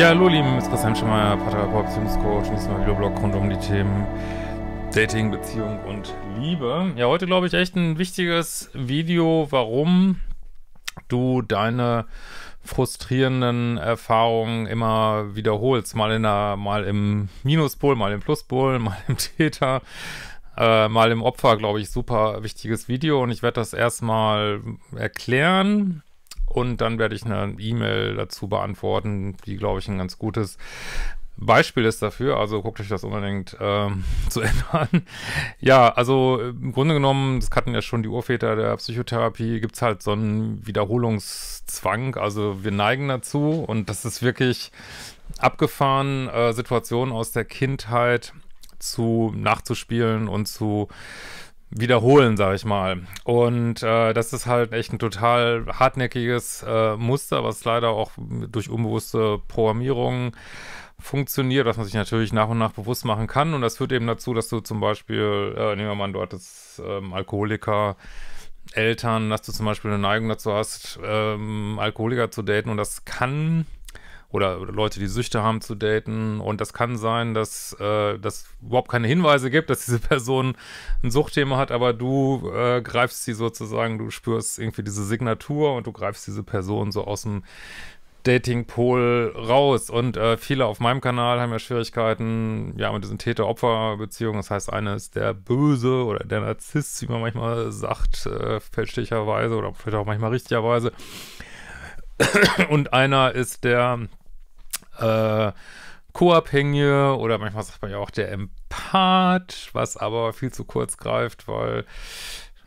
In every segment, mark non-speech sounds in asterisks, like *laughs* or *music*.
Ja, hallo, lieben, ist Christian Schemeier, Paartherapeut, Beziehungscoach. Nächstes Mal Videoblog rund um die Themen Dating, Beziehung und Liebe. Ja, heute glaube ich echt ein wichtiges Video, warum du deine frustrierenden Erfahrungen immer wiederholst. Mal in der, mal im Minuspol, mal im Pluspol, *laughs* mal im Täter, äh, mal im Opfer, glaube ich, super wichtiges Video. Und ich werde das erstmal erklären und dann werde ich eine E-Mail dazu beantworten, die, glaube ich, ein ganz gutes Beispiel ist dafür, also guckt euch das unbedingt ähm, *laughs* zu ändern. Ja, also äh, im Grunde genommen, das hatten ja schon die Urväter der Psychotherapie, gibt es halt so einen Wiederholungszwang. Also wir neigen dazu und das ist wirklich abgefahren, äh, Situationen aus der Kindheit zu nachzuspielen und zu wiederholen, sag ich mal. Und äh, das ist halt echt ein total hartnäckiges äh, Muster, was leider auch durch unbewusste Programmierungen funktioniert, was man sich natürlich nach und nach bewusst machen kann. Und das führt eben dazu, dass du zum Beispiel, äh, nehmen wir mal du hattest ähm, Alkoholiker, Eltern, dass du zum Beispiel eine Neigung dazu hast, ähm, Alkoholiker zu daten. Und das kann oder, oder, Leute, die Süchte haben, zu daten. Und das kann sein, dass äh, das überhaupt keine Hinweise gibt, dass diese *laughs* Person ein Suchtthema hat, aber du äh, greifst sie sozusagen, du spürst irgendwie diese Signatur und du greifst diese Person so aus dem dating pol raus. Und äh, viele auf meinem Kanal haben ja Schwierigkeiten, ja, mit diesen Täter-Opfer-Beziehungen. Das heißt, einer ist der Böse oder der Narzisst, wie man manchmal sagt, äh, fälschlicherweise oder vielleicht auch manchmal richtigerweise. Und einer ist der äh, Co-Abhängige oder manchmal sagt man ja auch der Empath, was aber viel zu kurz greift, weil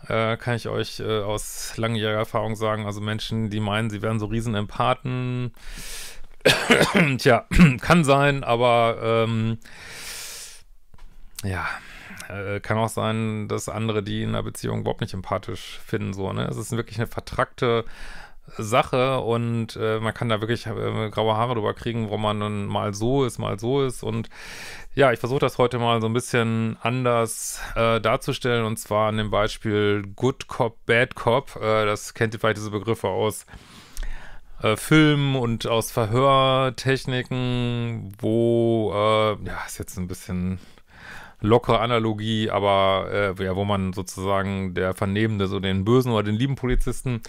äh, kann ich euch äh, aus langjähriger Erfahrung sagen, also Menschen, die meinen, sie wären so riesen Empathen, tja, kann sein, aber ähm, ja, äh, kann auch sein, dass andere, die in einer Beziehung überhaupt nicht empathisch finden, so, ne? Es ist wirklich eine vertrackte Sache und äh, man kann da wirklich äh, graue Haare drüber kriegen, wo man dann mal so ist, mal so ist. Und ja, ich versuche das heute mal so ein bisschen anders äh, darzustellen und zwar an dem Beispiel Good Cop, Bad Cop. Äh, das kennt ihr vielleicht diese Begriffe aus äh, Filmen und aus Verhörtechniken, wo, äh, ja, ist jetzt ein bisschen lockere Analogie, aber äh, ja, wo man sozusagen der Vernehmende, so den bösen oder den lieben Polizisten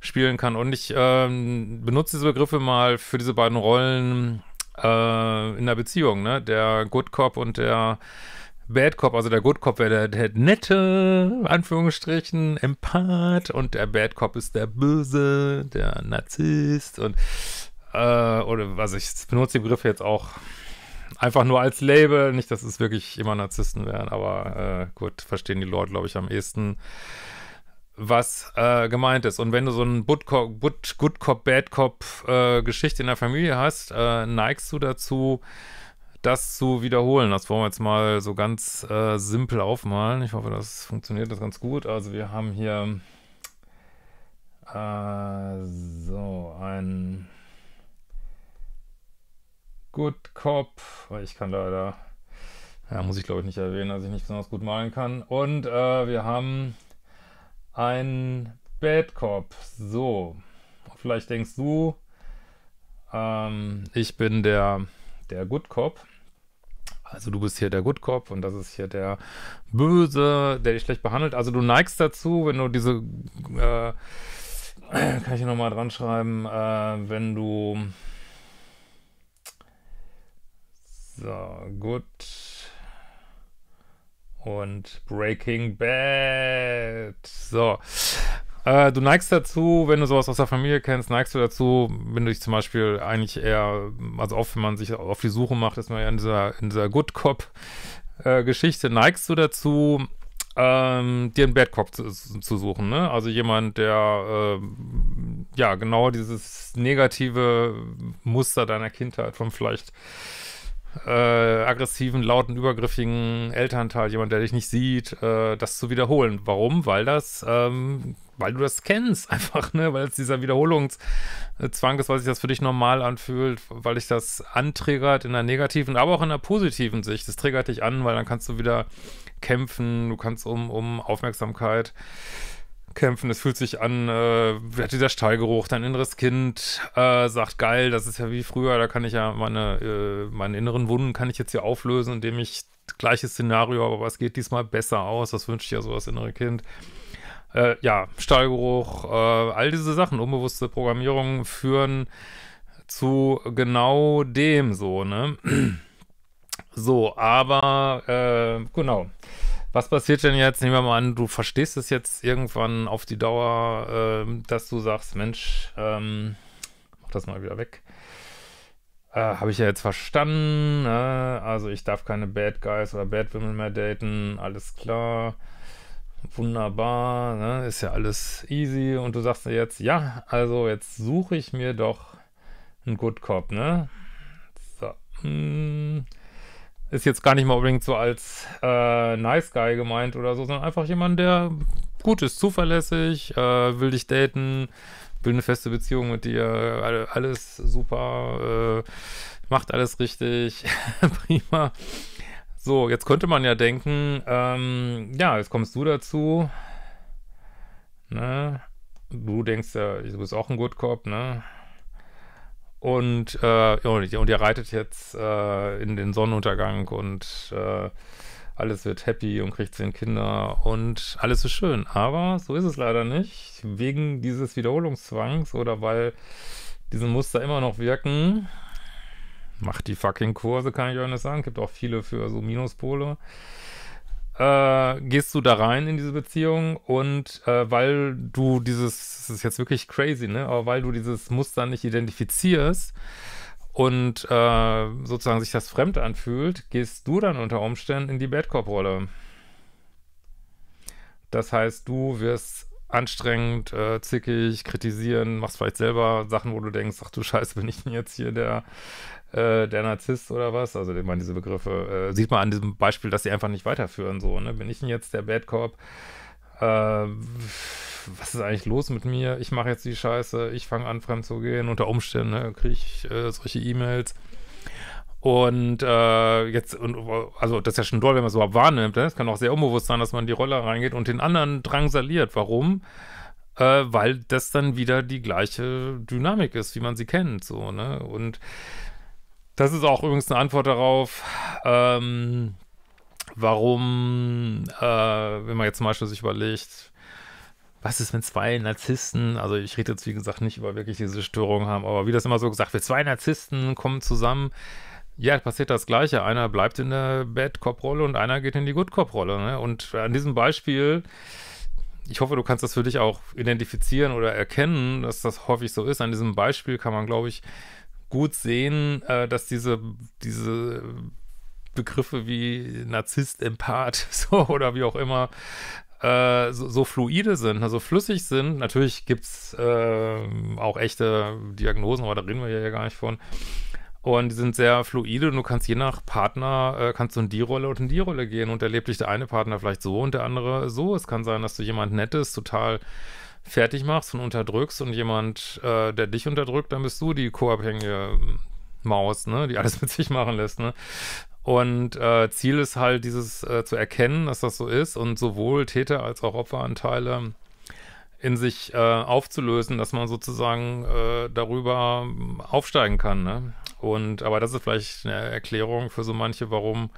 spielen kann. Und ich ähm, benutze diese Begriffe mal für diese beiden Rollen äh, in der Beziehung, ne? Der Good Cop und der Bad Cop, also der Good Cop wäre der, der nette, Anführungsstrichen, Empath und der Bad Cop ist der böse, der Narzisst und äh, oder was also ich benutze die Begriffe jetzt auch Einfach nur als Label, nicht, dass es wirklich immer Narzissten wären, aber äh, gut, verstehen die Leute, glaube ich, am ehesten, was äh, gemeint ist. Und wenn du so ein Good Cop, Good Cop, Bad Cop äh, Geschichte in der Familie hast, äh, neigst du dazu, das zu wiederholen. Das wollen wir jetzt mal so ganz äh, simpel aufmalen. Ich hoffe, das funktioniert das ganz gut. Also wir haben hier äh, so ein Good Cop. weil Ich kann leider, ja, muss ich glaube ich nicht erwähnen, dass ich nicht besonders gut malen kann. Und äh, wir haben einen Bad Cop. So, vielleicht denkst du, ähm, ich bin der, der Good Cop. Also du bist hier der Good Cop und das ist hier der Böse, der dich schlecht behandelt. Also du neigst dazu, wenn du diese, äh, kann ich hier nochmal dran schreiben, äh, wenn du so, gut. Und Breaking Bad. So. Äh, du neigst dazu, wenn du sowas aus der Familie kennst, neigst du dazu, wenn du dich zum Beispiel eigentlich eher, also oft, wenn man sich auf die Suche macht, ist man ja in dieser, in dieser Good Cop äh, Geschichte, neigst du dazu, ähm, dir einen Bad Cop zu, zu, suchen, ne? Also jemand, der, äh, ja, genau dieses negative Muster deiner Kindheit von vielleicht äh, aggressiven, lauten, übergriffigen Elternteil, jemand, der dich nicht sieht, äh, das zu wiederholen. Warum? Weil das, ähm, weil du das kennst, *laughs* einfach, ne? Weil es dieser Wiederholungszwang ist, weil sich das für dich normal anfühlt, weil dich das antriggert in der negativen, aber auch in der positiven Sicht. Das triggert dich an, weil dann kannst du wieder kämpfen, du kannst um, um Aufmerksamkeit abkämpfen. Es fühlt sich an, äh, hat dieser Stallgeruch, dein inneres Kind äh, sagt, geil, das ist ja wie früher, da kann ich ja meine, äh, meine inneren Wunden kann ich jetzt hier auflösen, indem ich gleiches Szenario, aber was geht diesmal besser aus? Das wünscht ja so das innere Kind. Äh, ja, Stallgeruch, äh, all diese Sachen, unbewusste Programmierung führen zu genau dem so, ne? *clears throat* So, aber äh, genau. Was passiert denn jetzt? Nehmen wir mal an, du verstehst es jetzt irgendwann auf die Dauer, äh, dass du sagst, Mensch, ähm, mach das mal wieder weg. Äh, Habe ich ja jetzt verstanden. Äh, also ich darf keine Bad Guys oder Bad Women mehr daten. Alles klar. Wunderbar. Ne? Ist ja alles easy. Und du sagst jetzt, ja, also jetzt suche ich mir doch einen Good Cop, ne? So. Hm ist jetzt gar nicht mal unbedingt so als äh, Nice Guy gemeint oder so, sondern einfach jemand, der gut ist, zuverlässig, äh, will dich daten, will eine feste Beziehung mit dir, alles super, äh, macht alles richtig, *laughs* prima. So, jetzt könnte man ja denken, ähm, ja, jetzt kommst du dazu, ne? Du denkst ja, du bist auch ein Good Cop, ne? Und, äh, und, ihr reitet jetzt äh, in den Sonnenuntergang und äh, alles wird happy und kriegt zehn Kinder und alles ist schön. Aber so ist es leider nicht. Wegen dieses Wiederholungszwangs oder weil diese Muster immer noch wirken, macht die fucking Kurse, kann ich euch nicht sagen. Gibt auch viele für so Minuspole äh, gehst du da rein in diese Beziehung und äh, weil du dieses, das ist jetzt wirklich crazy, ne? Aber weil du dieses Muster nicht identifizierst und äh, sozusagen sich das fremd anfühlt, gehst du dann unter Umständen in die Bad Cop-Rolle. Das heißt, du wirst anstrengend, äh, zickig, kritisieren, machst vielleicht selber Sachen, wo du denkst, ach du Scheiße, bin ich denn jetzt hier der äh, der Narzisst oder was. Also ich meine, diese Begriffe äh, sieht man an diesem Beispiel, dass sie einfach nicht weiterführen. So, ne? Bin ich denn jetzt der Bad Cop? Äh, was ist eigentlich los mit mir? Ich mache jetzt die Scheiße, ich fange an, fremd zu gehen. Unter Umständen ne, kriege ich äh, solche E-Mails. Und äh, jetzt, und, also das ist ja schon doll, wenn man es überhaupt wahrnimmt. Ne? Es kann auch sehr unbewusst sein, dass man in die Rolle reingeht und den anderen drangsaliert. Warum? Äh, weil das dann wieder die gleiche Dynamik ist, wie man sie kennt. So, ne? Und das ist auch übrigens eine Antwort darauf, ähm, warum, äh, wenn man jetzt zum Beispiel sich überlegt, was ist, wenn zwei Narzissten, also ich rede jetzt wie gesagt nicht über wirklich diese Störung haben, aber wie das immer so gesagt wird, zwei Narzissten kommen zusammen, ja, passiert das Gleiche. Einer bleibt in der Bad Cop-Rolle und einer geht in die Good Cop-Rolle. Ne? Und an diesem Beispiel, ich hoffe, du kannst das für dich auch identifizieren oder erkennen, dass das häufig so ist. An diesem Beispiel kann man, glaube ich, gut sehen, äh, dass diese, diese Begriffe wie Narzisst, Empath *laughs* so, oder wie auch immer äh, so, so, fluide sind, also flüssig sind. Natürlich gibt es äh, auch echte Diagnosen, aber da reden wir ja gar nicht von. Und die sind sehr fluide und du kannst je nach Partner, äh, kannst du in die Rolle und in die Rolle gehen und erlebt dich der eine Partner vielleicht so und der andere so. Es kann sein, dass du jemand Nettes total fertig machst und unterdrückst und jemand, äh, der dich unterdrückt, dann bist du die co-abhängige ähm, Maus, ne, die alles *laughs* mit sich machen lässt, ne. Und äh, Ziel ist halt, dieses äh, zu erkennen, dass das so ist und sowohl Täter als auch Opferanteile in sich äh, aufzulösen, dass man sozusagen äh, darüber ähm, aufsteigen kann. Ne? Und aber das ist vielleicht eine Erklärung für so manche, warum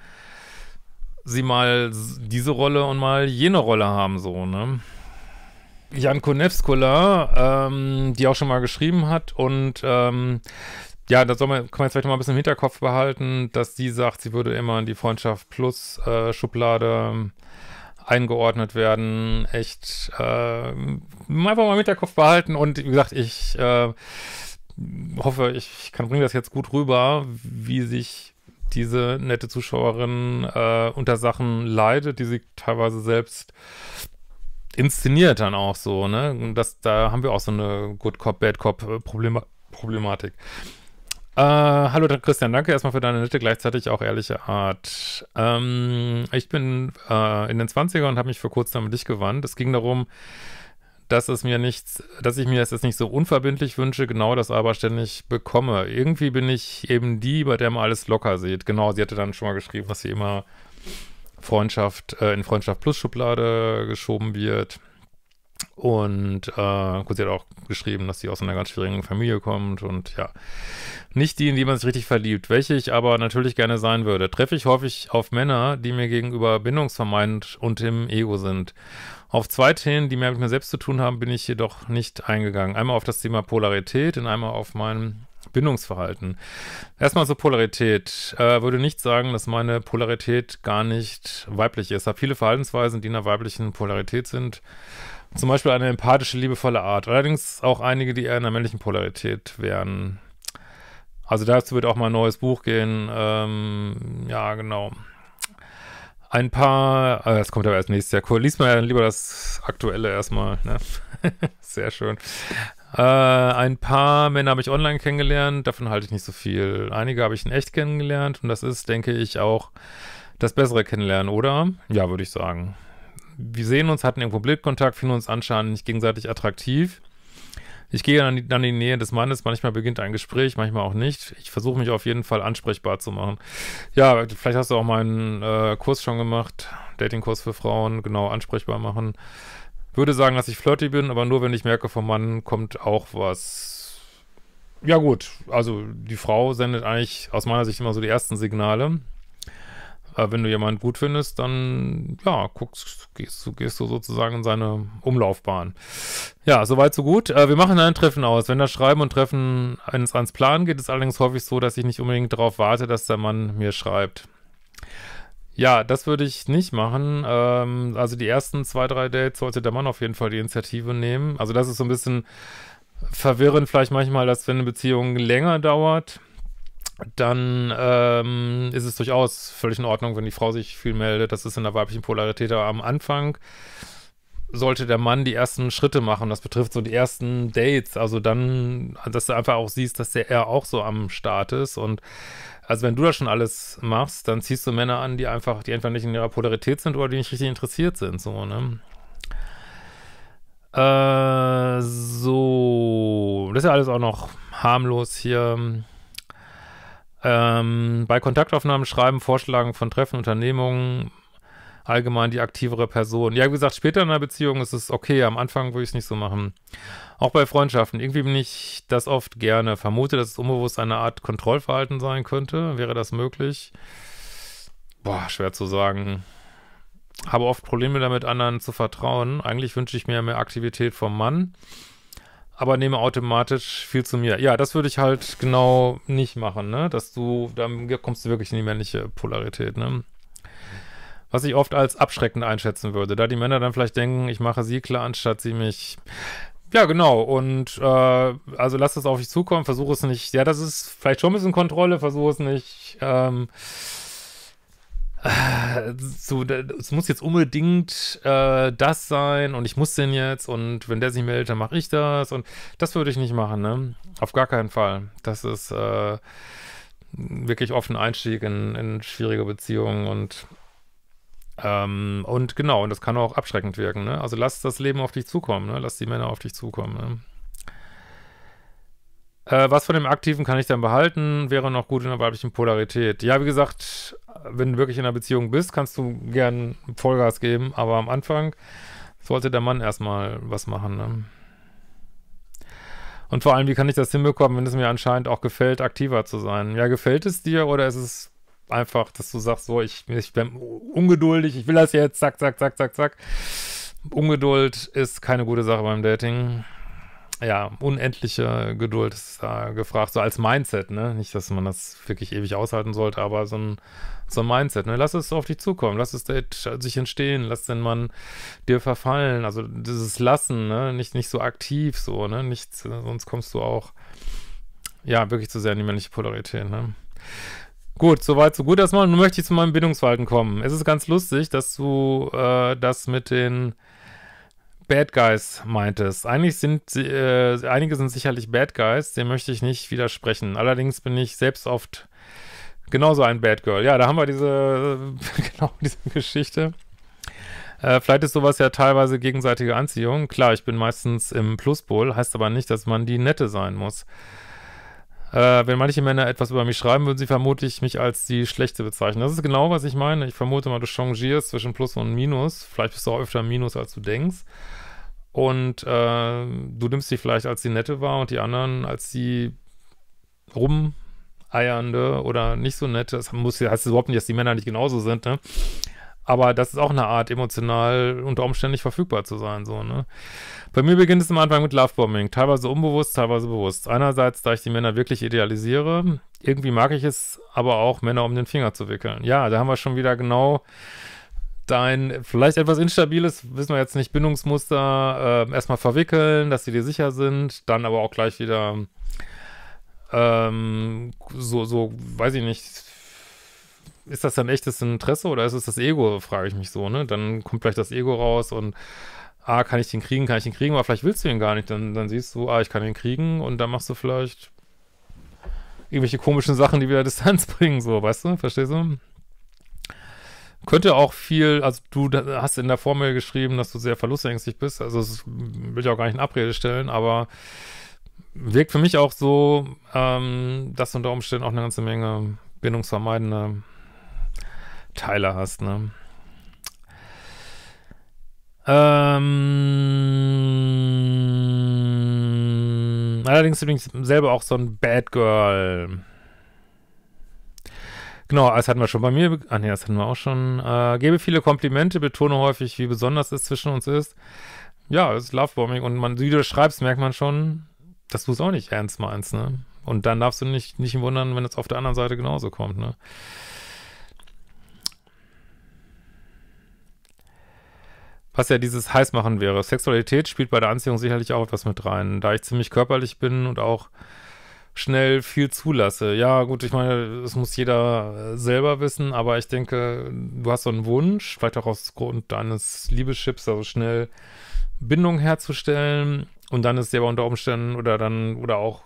sie mal diese Rolle und mal jene Rolle haben, so, ne? Jan Nevskola, ähm, die auch schon mal geschrieben hat und ähm, ja, da soll man, kann man jetzt vielleicht noch mal ein bisschen im Hinterkopf behalten, dass sie sagt, sie würde immer in die Freundschaft plus äh, Schublade ähm, eingeordnet werden. Echt äh, einfach mal im Hinterkopf behalten und wie gesagt, ich äh, hoffe, ich kann bringen das jetzt gut rüber, wie sich diese nette Zuschauerin äh, unter Sachen leidet, die sie teilweise selbst inszeniert dann auch so, ne? das, da haben wir auch so eine Good Cop, Bad Cop äh, Problema Problematik. Äh, hallo Christian, danke erstmal für deine nette, gleichzeitig auch ehrliche Art. Ähm, ich bin äh, in den 20er und habe mich vor kurzem an dich gewandt. Es ging darum, dass es mir nichts, dass ich mir das jetzt nicht so unverbindlich wünsche, genau das aber ständig bekomme. Irgendwie bin ich eben die, bei der man alles locker sieht. Genau, sie hatte dann schon mal geschrieben, was sie immer Freundschaft äh, in Freundschaft Plus Schublade geschoben wird. Und äh, gut, sie hat auch geschrieben, dass sie aus einer ganz schwierigen Familie kommt und ja, nicht die, in die man sich richtig verliebt, welche ich aber natürlich gerne sein würde. Treffe ich häufig auf Männer, die mir gegenüber bindungsvermeidend und im Ego sind. Auf zwei Themen, die mehr mit mir selbst zu tun haben, bin ich jedoch nicht eingegangen. Einmal auf das Thema Polarität und einmal auf meinen Bindungsverhalten. Erstmal zur Polarität. Äh, würde nicht sagen, dass meine Polarität gar nicht weiblich ist. Habe viele Verhaltensweisen, die in der weiblichen Polarität sind. Zum Beispiel eine empathische, liebevolle Art. Allerdings auch einige, die eher in der männlichen Polarität wären. Also dazu wird auch mal ein neues Buch gehen. Ähm, ja, genau. Ein paar, äh, das kommt aber erst nächstes Jahr. Cool, lies mal lieber das aktuelle erstmal. Ne? *laughs* Sehr schön. Äh, ein paar Männer habe ich online kennengelernt, davon halte ich nicht so viel. Einige habe ich in echt kennengelernt und das ist, denke ich, auch das bessere Kennenlernen, oder? Ja, würde ich sagen. Wir sehen uns, hatten irgendwo Blickkontakt, finden uns anscheinend nicht gegenseitig attraktiv. Ich gehe dann in die Nähe des Mannes, manchmal beginnt ein Gespräch, manchmal auch nicht. Ich versuche mich auf jeden Fall ansprechbar zu machen. Ja, vielleicht hast du auch meinen äh, Kurs schon gemacht, Datingkurs für Frauen, genau, ansprechbar machen würde sagen, dass ich flirty bin, aber nur wenn ich merke, vom Mann kommt auch was. Ja, gut. Also die Frau sendet eigentlich aus meiner Sicht immer so die ersten Signale. Äh, wenn du jemanden gut findest, dann ja, guckst, gehst, gehst du sozusagen in seine Umlaufbahn. Ja, soweit, so gut. Äh, wir machen ein Treffen aus. Wenn das Schreiben und Treffen eines ans Plan geht, ist allerdings häufig so, dass ich nicht unbedingt darauf warte, dass der Mann mir schreibt. Ja, das würde ich nicht machen. Ähm, also die ersten zwei, drei Dates sollte der Mann auf jeden Fall die Initiative nehmen. Also das ist so ein bisschen verwirrend vielleicht manchmal, dass wenn eine Beziehung länger dauert, dann ähm, ist es durchaus völlig in Ordnung, wenn die Frau sich viel meldet. Das ist in der weiblichen Polarität. Aber am Anfang sollte der Mann die ersten Schritte machen. Das betrifft so die ersten Dates. Also dann, dass du einfach auch siehst, dass der er auch so am Start ist und also wenn du das schon alles machst, dann ziehst du Männer an, die einfach, die entweder nicht in ihrer Polarität sind oder die nicht richtig interessiert sind, so, ne? Äh, so, das ist ja alles auch noch harmlos hier. Ähm, bei Kontaktaufnahmen schreiben, Vorschlagen von Treffen, Unternehmungen, allgemein die aktivere Person. Ja, wie gesagt, später in einer Beziehung ist es okay, am Anfang würde ich es nicht so machen. Auch bei Freundschaften, irgendwie bin ich das oft gerne. Vermute, dass es unbewusst eine Art Kontrollverhalten sein könnte. Wäre das möglich? Boah, schwer zu sagen. Habe oft Probleme damit, anderen zu vertrauen. Eigentlich wünsche ich mir mehr Aktivität vom Mann, aber nehme automatisch viel zu mir. Ja, das würde ich halt genau nicht machen, ne? Dass du, dann kommst du wirklich in die männliche Polarität, ne? was ich oft als abschreckend einschätzen würde, da die Männer dann vielleicht denken, ich mache sie klar, anstatt sie mich. Ja, genau. Und äh, also lass es auf dich zukommen, versuche es nicht. Ja, das ist vielleicht schon ein bisschen Kontrolle, versuche es nicht. Ähm, äh, so, es muss jetzt unbedingt äh, das sein und ich muss den jetzt und wenn der sich meldet, dann mache ich das und das würde ich nicht machen, ne? Auf gar keinen Fall. Das ist äh, wirklich offen Einstieg in, in schwierige Beziehungen und ähm, und genau, und das kann auch abschreckend wirken. Ne? Also lass das Leben auf dich zukommen, ne? lass die Männer auf dich zukommen. Ne? Äh, was von dem Aktiven kann ich dann behalten? Wäre noch gut in der weiblichen Polarität. Ja, wie gesagt, wenn du wirklich in einer Beziehung bist, kannst du gern Vollgas geben, aber am Anfang sollte der Mann erstmal was machen. Ne? Und vor allem, wie kann ich das hinbekommen, wenn es mir anscheinend auch gefällt, aktiver zu sein? Ja, gefällt es dir oder ist es einfach, dass du sagst, so, ich, ich bin ungeduldig, ich will das jetzt, zack, zack, zack, zack, zack. Ungeduld ist keine gute Sache beim Dating. Ja, unendliche Geduld ist da gefragt, so als Mindset, ne? Nicht, dass man das wirklich ewig aushalten sollte, aber so ein, so ein Mindset, ne? Lass es auf dich zukommen, lass es sich entstehen, lass den Mann dir verfallen, also dieses Lassen, ne? Nicht, nicht so aktiv, so, ne? Nicht, sonst kommst du auch, ja, wirklich zu sehr in die männliche Polarität, ne? Gut, soweit, so gut erstmal. Nun möchte ich zu meinem Bindungsverhalten kommen. Es ist ganz lustig, dass du äh, das mit den Bad Guys meintest. Eigentlich sind äh, einige sind sicherlich Bad Guys, dem möchte ich nicht widersprechen. Allerdings bin ich selbst oft genauso ein Bad Girl. Ja, da haben wir diese, *laughs* genau diese Geschichte. Äh, vielleicht ist sowas ja teilweise gegenseitige Anziehung. Klar, ich bin meistens im Pluspol, heißt aber nicht, dass man die Nette sein muss. Äh, wenn manche Männer etwas über mich schreiben, würden sie vermutlich mich als die Schlechte bezeichnen. Das ist genau, was ich meine. Ich vermute mal, du changierst zwischen Plus und Minus. Vielleicht bist du auch öfter Minus, als du denkst. Und äh, du nimmst sie vielleicht als die Nette wahr und die anderen als die rumeiernde oder nicht so Nette. Das muss, heißt überhaupt nicht, dass die Männer nicht genauso sind, ne? Aber das ist auch eine Art, emotional unter Umständen nicht verfügbar zu sein, so, ne? Bei mir beginnt es am Anfang mit Lovebombing. Teilweise unbewusst, teilweise bewusst. Einerseits, da ich die Männer wirklich idealisiere. Irgendwie mag ich es aber auch, Männer um den Finger zu wickeln. Ja, da haben wir schon wieder genau dein vielleicht etwas instabiles, wissen wir jetzt nicht, Bindungsmuster äh, erstmal verwickeln, dass sie dir sicher sind, dann aber auch gleich wieder ähm, so, so, weiß ich nicht, ist das dann echtes Interesse oder ist es das Ego, frage ich mich so, ne? Dann kommt vielleicht das Ego raus und ah, kann ich den kriegen, kann ich den kriegen, aber vielleicht willst du ihn gar nicht. Dann, dann siehst du, ah, ich kann den kriegen und dann machst du vielleicht irgendwelche komischen Sachen, die wieder *laughs* Distanz bringen, so, weißt du? Verstehst du? Könnte auch viel, also du hast in der Formel geschrieben, dass du sehr verlustängstig bist, also das will ich auch gar nicht in Abrede stellen, aber wirkt für mich auch so, ähm, dass unter Umständen auch eine ganze Menge bindungsvermeidende Teile hast, ne? Ähm, allerdings übrigens selber auch so ein Bad Girl. Genau, das hatten wir schon bei mir. Ah ne, das hatten wir auch schon. Äh, gebe viele Komplimente, betone häufig, wie besonders es zwischen uns ist. Ja, es ist Lovebombing und man, wie du schreibst, merkt man schon, dass du es auch nicht ernst meinst, ne? Und dann darfst du nicht, nicht wundern, wenn es auf der anderen Seite genauso kommt, ne? was ja dieses Heißmachen wäre. Sexualität spielt bei der Anziehung sicherlich auch etwas mit rein, da ich ziemlich körperlich bin und auch schnell viel zulasse. Ja, gut, ich meine, das muss jeder äh, selber wissen, aber ich denke, du hast so einen Wunsch, vielleicht auch aus Grund deines Liebeschips, also schnell Bindung herzustellen und dann ist dir aber unter Umständen oder dann oder auch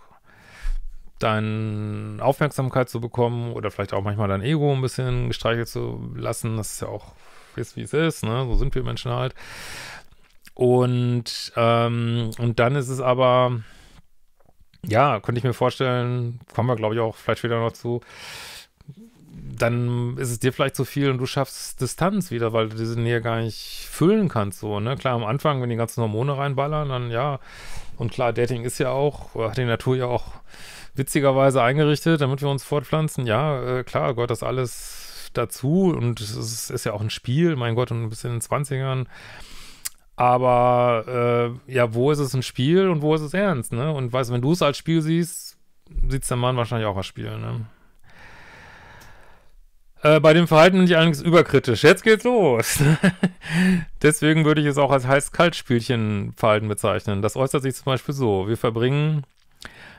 deine Aufmerksamkeit zu bekommen oder vielleicht auch manchmal dein Ego ein bisschen gestreichelt zu lassen, das ist ja auch ist wie es ist, ne? So sind wir Menschen halt. Und, ähm, und dann ist es aber, ja, könnte ich mir vorstellen, kommen wir, glaube ich, auch vielleicht wieder noch zu, dann ist es dir vielleicht zu viel und du schaffst Distanz wieder, weil du diese Nähe gar nicht füllen kannst, so, ne? Klar, am Anfang, wenn die ganzen Hormone reinballern, dann ja. Und klar, Dating ist ja auch, hat die Natur ja auch witzigerweise eingerichtet, damit wir uns fortpflanzen. Ja, äh, klar, Gott, das alles gehört dazu und es ist, ist ja auch ein Spiel, mein Gott, und ein bisschen in den 20ern. Aber äh, ja, wo ist es ein Spiel und wo ist es ernst, ne? Und weißt du, wenn du es als Spiel siehst, sieht es der Mann wahrscheinlich auch als Spiel, ne? Äh, bei dem Verhalten bin ich allerdings überkritisch. Jetzt geht's los. *laughs* Deswegen würde ich es auch als Heiß-Kalt-Spielchen-Verhalten bezeichnen. Das äußert sich zum Beispiel so. Wir verbringen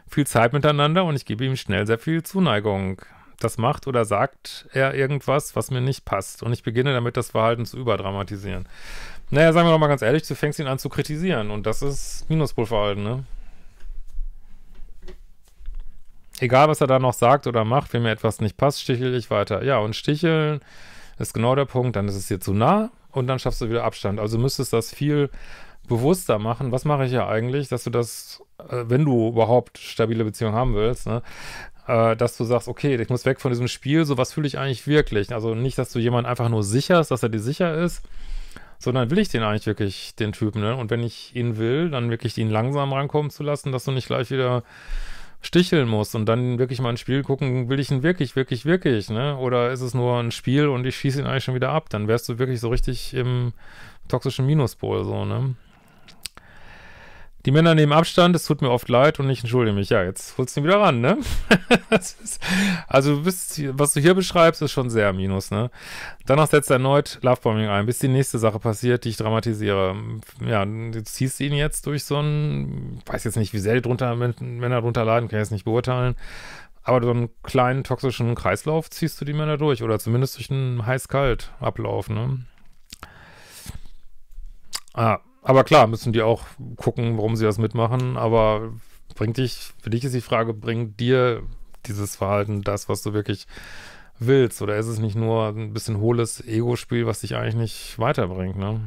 viel Zeit miteinander und ich gebe ihm schnell sehr viel Zuneigung das macht oder sagt er irgendwas, was mir nicht passt. Und ich beginne damit, das Verhalten zu überdramatisieren. Naja, sagen wir doch mal ganz ehrlich, du fängst ihn an zu kritisieren. Und das ist Minuspolverhalten, ne? Egal, was er da noch sagt oder macht, wenn mir etwas nicht passt, stichel ich weiter. Ja, und sticheln ist genau der Punkt. Dann ist es dir zu nah und dann schaffst du wieder Abstand. Also müsstest du das viel bewusster machen. Was mache ich ja eigentlich, dass du das, äh, wenn du überhaupt stabile Beziehungen haben willst, ne, äh, dass du sagst, okay, ich muss weg von diesem Spiel, so was fühle ich eigentlich wirklich. Also nicht, dass du jemanden einfach nur sicherst, dass er dir sicher ist, sondern will ich den eigentlich wirklich, den Typen, ne? Und wenn ich ihn will, dann wirklich ihn langsam rankommen zu lassen, dass du nicht gleich wieder sticheln musst und dann wirklich mal ein Spiel gucken, will ich ihn wirklich, wirklich, wirklich, ne? Oder ist es nur ein Spiel und ich schieße ihn eigentlich schon wieder ab? Dann wärst du wirklich so richtig im toxischen Minuspol, so, ne? Die Männer nehmen Abstand, es tut mir oft leid und ich entschuldige mich. Ja, jetzt holst du ihn wieder ran, ne? *laughs* ist, also, du bist, was du hier beschreibst, ist schon sehr minus, ne? Danach setzt er erneut Lovebombing ein, bis die nächste Sache passiert, die ich dramatisiere. Ja, du ziehst ihn jetzt durch so ein, weiß jetzt nicht, wie sehr die drunter, Männer drunter leiden, kann ich jetzt nicht beurteilen. Aber so einen kleinen toxischen Kreislauf ziehst du die Männer durch oder zumindest durch einen heiß-kalt-Ablauf, ne? Ah, aber klar, müssen die auch gucken, warum sie das mitmachen. Aber bringt dich, für dich ist die Frage, bringt dir dieses Verhalten das, was du wirklich willst? Oder ist es nicht nur ein bisschen hohles Ego-Spiel, was dich eigentlich nicht weiterbringt, ne?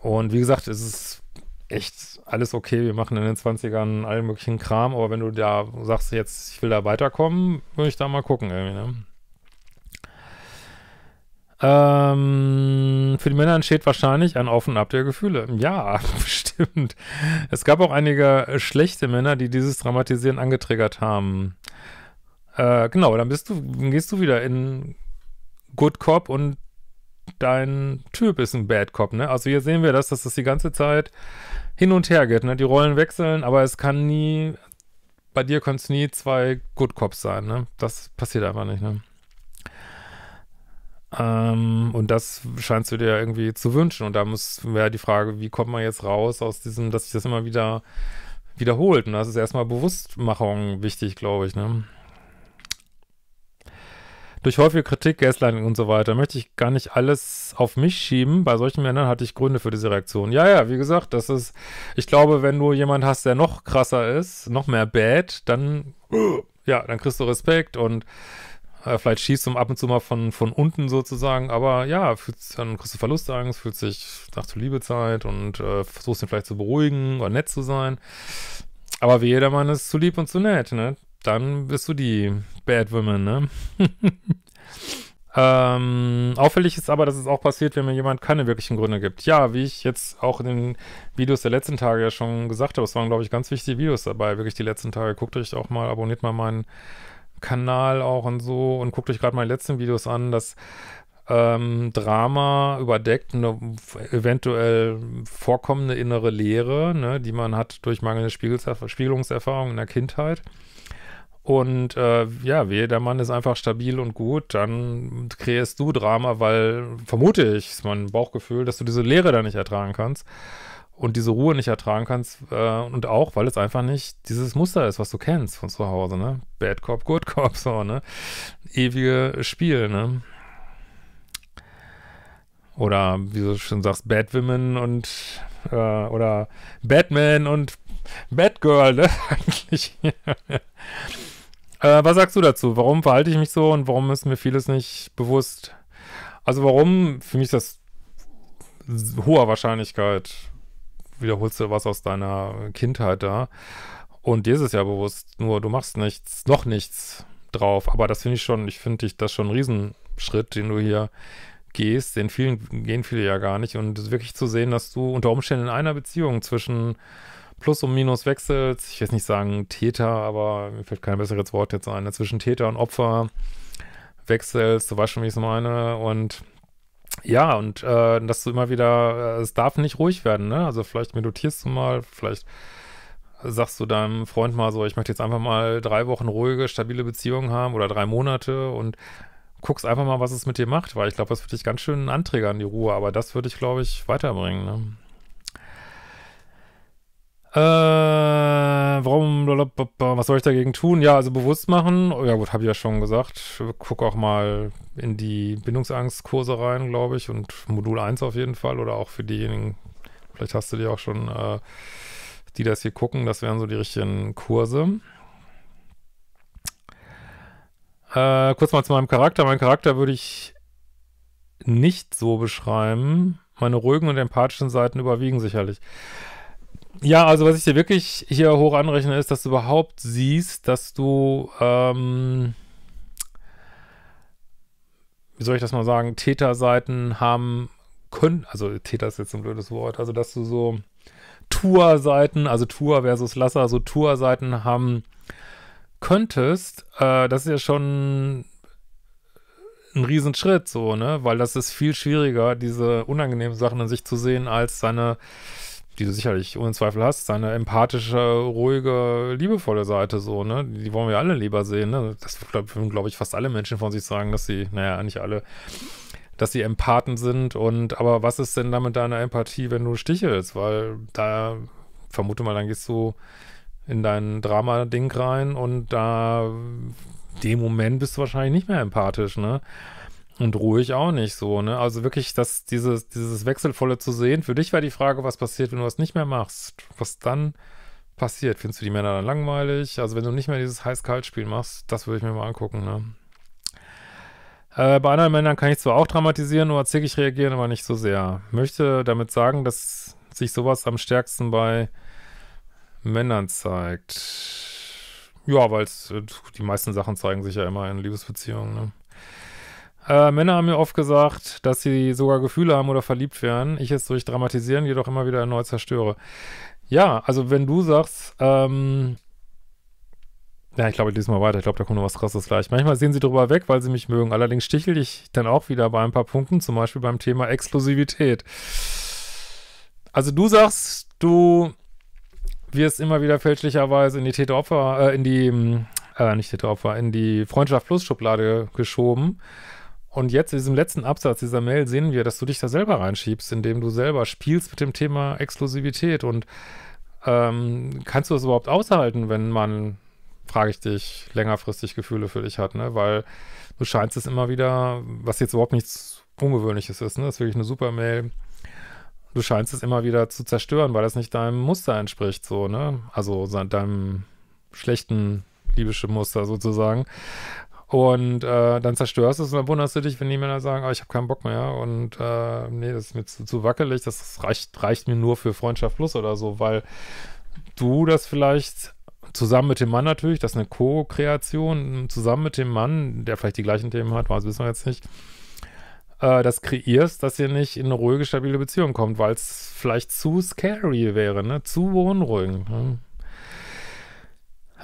Und wie gesagt, es ist echt alles okay. Wir machen in den 20ern allen möglichen Kram, aber wenn du da sagst, jetzt, ich will da weiterkommen, würde ich da mal gucken irgendwie, ne? Ähm, für die Männer entsteht wahrscheinlich ein Auf und Ab der Gefühle. Ja, *laughs* bestimmt. Es gab auch einige schlechte Männer, die dieses Dramatisieren angetriggert haben. Äh, genau, dann bist du, gehst du wieder in Good Cop und dein Typ ist ein Bad Cop, ne? Also hier sehen wir das, dass das die ganze Zeit hin und her geht, ne? Die Rollen wechseln, aber es kann nie, bei dir können es nie zwei Good Cops sein, ne? Das passiert einfach nicht, ne? Ähm, und das scheinst du dir irgendwie zu wünschen. Und da muss wäre die Frage, wie kommt man jetzt raus aus diesem, dass sich das immer wieder wiederholt. Und das ist erstmal Bewusstmachung wichtig, glaube ich. Ne? Durch häufige Kritik, Gaslighting und so weiter möchte ich gar nicht alles auf mich schieben. Bei solchen Männern hatte ich Gründe für diese Reaktion. Ja, ja, wie gesagt, das ist, ich glaube, wenn du jemanden hast, der noch krasser ist, noch mehr bad, dann, ja, dann kriegst du Respekt und äh, vielleicht schießt du ab und zu mal von, von unten sozusagen, aber ja, fühlst, dann kriegst du Verlustangst, fühlt sich nach zur Liebezeit und äh, versuchst ihn vielleicht zu beruhigen oder nett zu sein. Aber wie jedermann ist zu lieb und zu nett, ne? Dann bist du die Bad Woman, ne? *laughs* Ähm, auffällig ist aber, dass es auch passiert, wenn mir jemand keine wirklichen Gründe gibt. Ja, wie ich jetzt auch in den Videos der letzten Tage ja schon gesagt habe, es waren, glaube ich, ganz wichtige Videos dabei, wirklich die letzten Tage. Guckt euch auch mal, abonniert mal meinen YouTube-Kanal auch und so und guckt euch gerade meine letzten Videos an, dass ähm, Drama überdeckt eine eventuell vorkommende innere Leere, ne, die man hat durch mangelnde Spiegelungserfahrung in der Kindheit. Und äh, ja, wehe, der Mann ist einfach stabil und gut, dann kreierst du Drama, weil vermute ich, ist mein Bauchgefühl, dass du diese Leere da nicht ertragen kannst und diese Ruhe nicht ertragen kannst äh, und auch, weil es einfach nicht dieses Muster ist, was du kennst von zu Hause, ne? Bad Cop, Good Cop, *laughs* so, ne? Ewige Spiel, ne? Oder wie du schon sagst, Bad Women und äh, oder Batman und Batgirl, ne? *laughs* Eigentlich. äh, was sagst du dazu? Warum verhalte ich mich so und warum ist mir vieles nicht bewusst? Also warum, für mich das hoher Wahrscheinlichkeit wiederholst du was aus deiner Kindheit da. Und dir ist es ja bewusst, nur du machst nichts, noch nichts drauf. Aber das finde ich schon, ich finde dich das schon ein Riesenschritt, den du hier gehst. Den vielen gehen viele ja gar nicht. Und wirklich zu sehen, dass du unter Umständen in einer Beziehung zwischen Plus und Minus wechselst, ich will jetzt nicht sagen Täter, aber mir fällt kein besseres Wort jetzt ein, ne? zwischen Täter und Opfer wechselst, du weißt schon, wie ich es meine. Und ja, und äh, dass du immer wieder, äh, es darf nicht ruhig werden, ne? Also vielleicht meditierst du mal, vielleicht sagst du deinem Freund mal so, ich möchte jetzt einfach mal drei Wochen ruhige, stabile Beziehungen haben oder drei Monate und guckst einfach mal, was es mit dir macht, weil ich glaube, das würde dich ganz schön anträgern, die Ruhe, aber das würde ich, glaube ich, weiterbringen, ne? Äh, warum, was soll ich dagegen tun? Ja, also bewusst machen. Oh, ja gut, habe ich ja schon gesagt. Guck auch mal in die Bindungsangstkurse rein, glaube ich, und Modul 1 auf jeden Fall. Oder auch für diejenigen, vielleicht hast du die auch schon, äh, die das hier gucken, das wären so die richtigen Kurse. Äh, kurz mal zu meinem Charakter. Mein Charakter würde ich nicht so beschreiben. Meine ruhigen und empathischen Seiten überwiegen sicherlich. Ja, also was ich dir wirklich hier hoch anrechne, ist, dass du überhaupt siehst, dass du, ähm, wie soll ich das mal sagen, Täterseiten haben können, also Täter ist jetzt ein blödes Wort, also dass du so Tour-Seiten, also Tour versus Lasser, so Tour-Seiten haben könntest, äh, das ist ja schon ein Riesenschritt so, ne? Weil das ist viel schwieriger, diese unangenehmen Sachen in sich zu sehen, als seine die du sicherlich ohne Zweifel hast, seine empathische, ruhige, liebevolle Seite so, ne? Die wollen wir alle lieber sehen, ne? Das würden, glaube ich, fast alle Menschen von sich sagen, dass sie, naja, nicht alle, dass sie Empathen sind und, aber was ist denn da mit deiner Empathie, wenn du stichelst? Weil da, vermute mal, dann gehst du in dein Drama-Ding rein und da, dem Moment bist du wahrscheinlich nicht mehr empathisch, ne? Und ruhig auch nicht so, ne? Also wirklich, dass dieses, dieses Wechselvolle zu sehen. Für dich war die Frage, was passiert, wenn du das nicht mehr machst? Was dann passiert? Findest du die Männer dann langweilig? Also wenn du nicht mehr dieses Heiß-Kalt-Spiel machst, das würde ich mir mal angucken, ne? Äh, bei anderen Männern kann ich zwar auch dramatisieren oder zickig reagieren, aber nicht so sehr. Möchte damit sagen, dass sich sowas am stärksten bei Männern zeigt. Ja, weil äh, die meisten Sachen zeigen sich ja immer in Liebesbeziehungen, ne? Äh, Männer haben mir oft gesagt, dass sie sogar Gefühle haben oder verliebt werden. Ich es durch Dramatisieren jedoch immer wieder neu zerstöre. Ja, also wenn du sagst, ähm, ja, ich glaube, ich lese mal weiter. Ich glaube, da kommt noch was krasses gleich. Manchmal sehen sie drüber weg, weil sie mich mögen. Allerdings stichel ich dann auch wieder bei ein paar Punkten, zum Beispiel beim Thema Exklusivität. Also du sagst, du wirst immer wieder fälschlicherweise in die Täteropfer, äh, in die, äh, nicht Täteropfer, in die Freundschaft Plus Schublade geschoben. Und jetzt in diesem letzten Absatz dieser Mail sehen wir, dass du dich da selber reinschiebst, indem du selber spielst mit dem Thema Exklusivität. Und ähm, kannst du das überhaupt aushalten, wenn man, frage ich dich, längerfristig Gefühle für dich hat, ne? Weil du scheinst es immer wieder, was jetzt überhaupt nichts Ungewöhnliches ist, ne? Das ist wirklich eine super Mail. Du scheinst es immer wieder zu zerstören, weil das nicht deinem Muster entspricht, so, ne? Also deinem schlechten liebische Muster sozusagen. Und äh, dann zerstörst du es und dann wunderst du dich, wenn die Männer sagen, oh, ich habe keinen Bock mehr und äh, nee, das ist mir zu, zu wackelig, das reicht, reicht mir nur für Freundschaft Plus oder so, weil du das vielleicht zusammen mit dem Mann natürlich, das ist eine Co-Kreation, zusammen mit dem Mann, der vielleicht die gleichen Themen hat, was wissen wir jetzt nicht, äh, das kreierst, dass ihr nicht in eine ruhige, stabile Beziehung kommt, weil es vielleicht zu scary wäre, ne? Zu beunruhigend. Ne?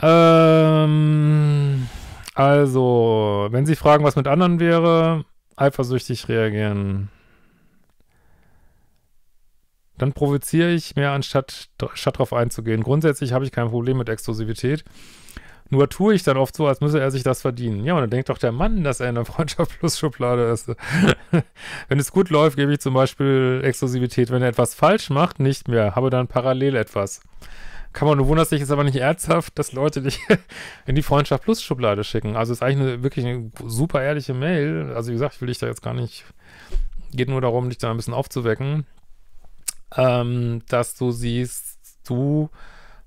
Ähm. Also, wenn Sie fragen, was mit anderen wäre, eifersüchtig reagieren. Dann provoziere ich mehr, anstatt statt darauf einzugehen. Grundsätzlich habe ich kein Problem mit Exklusivität. Nur tue ich dann oft so, als müsse er sich das verdienen. Ja, und dann denkt doch der Mann, dass er in der Freundschaft plus Schublade ist. *laughs* wenn es gut läuft, gebe ich zum Beispiel Exklusivität. Wenn er etwas falsch macht, nicht mehr. Habe dann parallel etwas kann man, du wunderst dich jetzt aber nicht ernsthaft, dass Leute dich *laughs* in die Freundschaft Plus Schublade schicken. Also ist eigentlich eine, wirklich eine super ehrliche Mail. Also wie gesagt, ich will dich da jetzt gar nicht, geht nur darum, dich da ein bisschen aufzuwecken, ähm, dass du siehst, du,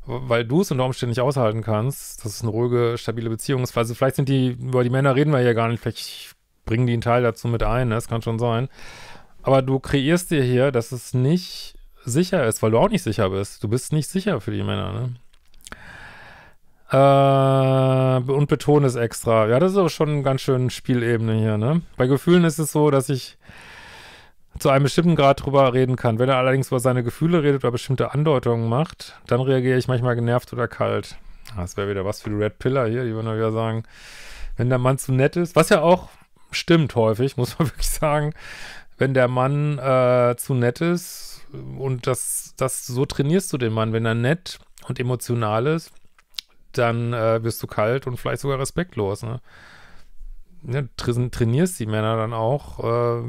weil du es unter Umständen nicht aushalten kannst, dass es eine ruhige, stabile Beziehung ist. Also vielleicht sind die, über die Männer reden wir ja gar nicht, vielleicht bringen die einen Teil dazu mit ein, ne? das kann schon sein. Aber du kreierst dir hier, dass es nicht sicher ist, weil du auch nicht sicher bist. Du bist nicht sicher für die Männer, ne? Äh, und betone es extra. Ja, das ist auch schon eine ganz schön Spielebene hier, ne? Bei Gefühlen ist es so, dass ich zu einem bestimmten Grad drüber reden kann. Wenn er allerdings über seine Gefühle redet oder bestimmte Andeutungen macht, dann reagiere ich manchmal genervt oder kalt. Das wäre wieder was für die Red Pillar hier, die würden wir wieder sagen, wenn der Mann zu nett ist, was ja auch stimmt häufig, *laughs* muss man wirklich sagen, wenn der Mann äh, zu nett ist, und das, das, so trainierst du den Mann. Wenn er nett und emotional ist, dann äh, wirst du kalt und vielleicht sogar respektlos. Ne? Ja, trainierst die Männer dann auch, äh,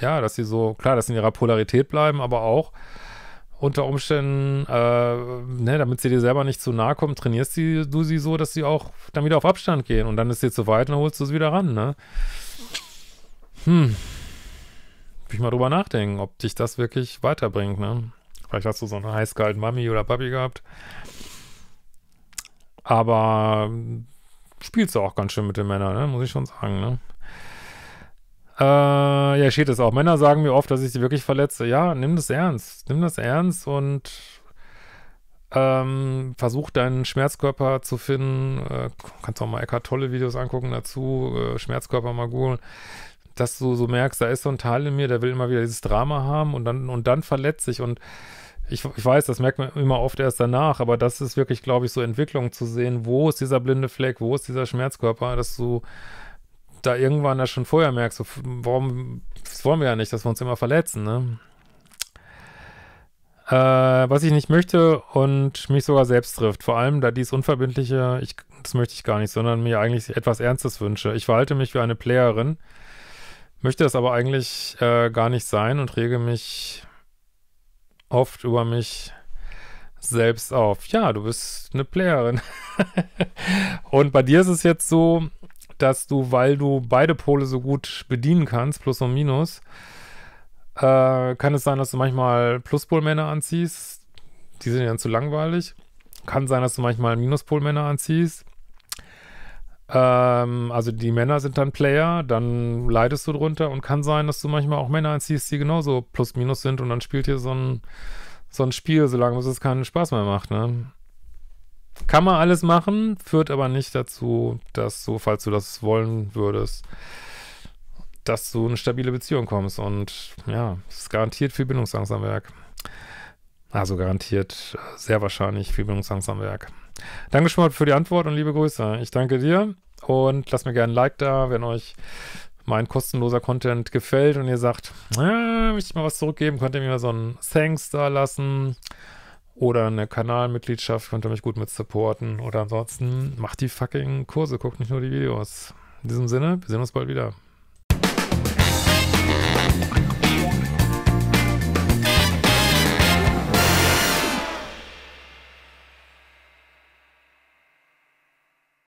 ja, dass sie so, klar, dass sie in ihrer Polarität bleiben, aber auch unter Umständen, äh, ne, damit sie dir selber nicht zu nahe kommen, trainierst sie, du sie so, dass sie auch dann wieder auf Abstand gehen und dann ist dir zu weit und dann holst du sie wieder ran, ne? Hm ich mal drüber nachdenken, ob dich das wirklich weiterbringt, ne? Vielleicht hast du so eine heißgehalten Mami oder Papi gehabt. Aber hm, spielst du auch ganz schön mit den Männern, ne? Muss ich schon sagen, ne? Äh, ja, steht es auch. Männer sagen mir oft, dass ich sie wirklich verletze. Ja, nimm das ernst. Nimm das ernst und ähm, versuch deinen Schmerzkörper zu finden. Äh, kannst auch mal Eckart Tolle Videos angucken dazu. Äh, Schmerzkörper mal googeln dass du so merkst, da ist so ein Teil in mir, der will immer wieder dieses Drama haben und dann, und dann verletzt sich und ich, ich, weiß, das merkt man immer oft erst danach, aber das ist wirklich, glaube ich, so Entwicklung zu sehen, wo ist dieser blinde Fleck, wo ist dieser Schmerzkörper, dass du da irgendwann das schon vorher merkst, so, warum, das wollen wir ja nicht, dass wir uns immer verletzen, ne? Äh, was ich nicht möchte und mich sogar selbst trifft, vor allem da dies Unverbindliche, ich, das möchte ich gar nicht, sondern mir eigentlich etwas Ernstes wünsche. Ich verhalte mich wie eine Playerin, möchte das aber eigentlich äh, gar nicht sein und rege mich oft über mich selbst auf. Ja, du bist eine Playerin. *laughs* und bei dir ist es jetzt so, dass du, weil du beide Pole so gut bedienen kannst, plus und minus, äh, kann es sein, dass du manchmal Pluspolmänner anziehst. Die sind ja zu langweilig. Kann sein, dass du manchmal Minuspolmänner anziehst. Ähm, also die Männer sind dann Player, dann leidest du drunter und kann sein, dass du manchmal auch Männer anziehst, die genauso plus minus sind und dann spielt hier so ein, so ein Spiel, solange es keinen Spaß mehr macht, ne? Kann man alles machen, führt aber nicht dazu, dass du, falls du das wollen würdest, dass du in eine stabile Beziehung kommst. Und ja, es ist garantiert viel Bindungsangst am Werk. Also garantiert äh, sehr wahrscheinlich viel Bindungsangst am Werk. Danke schon mal für die Antwort und liebe Grüße. Ich danke dir und lasst mir gerne ein Like da, wenn euch mein kostenloser Content gefällt und ihr sagt, ah, möchte ich mal was zurückgeben, könnt ihr mir mal so einen Thanks da lassen oder eine Kanalmitgliedschaft, könnt ihr mich gut mit supporten oder ansonsten macht die fucking Kurse, guckt nicht nur die Videos. In diesem Sinne, wir sehen uns bald wieder.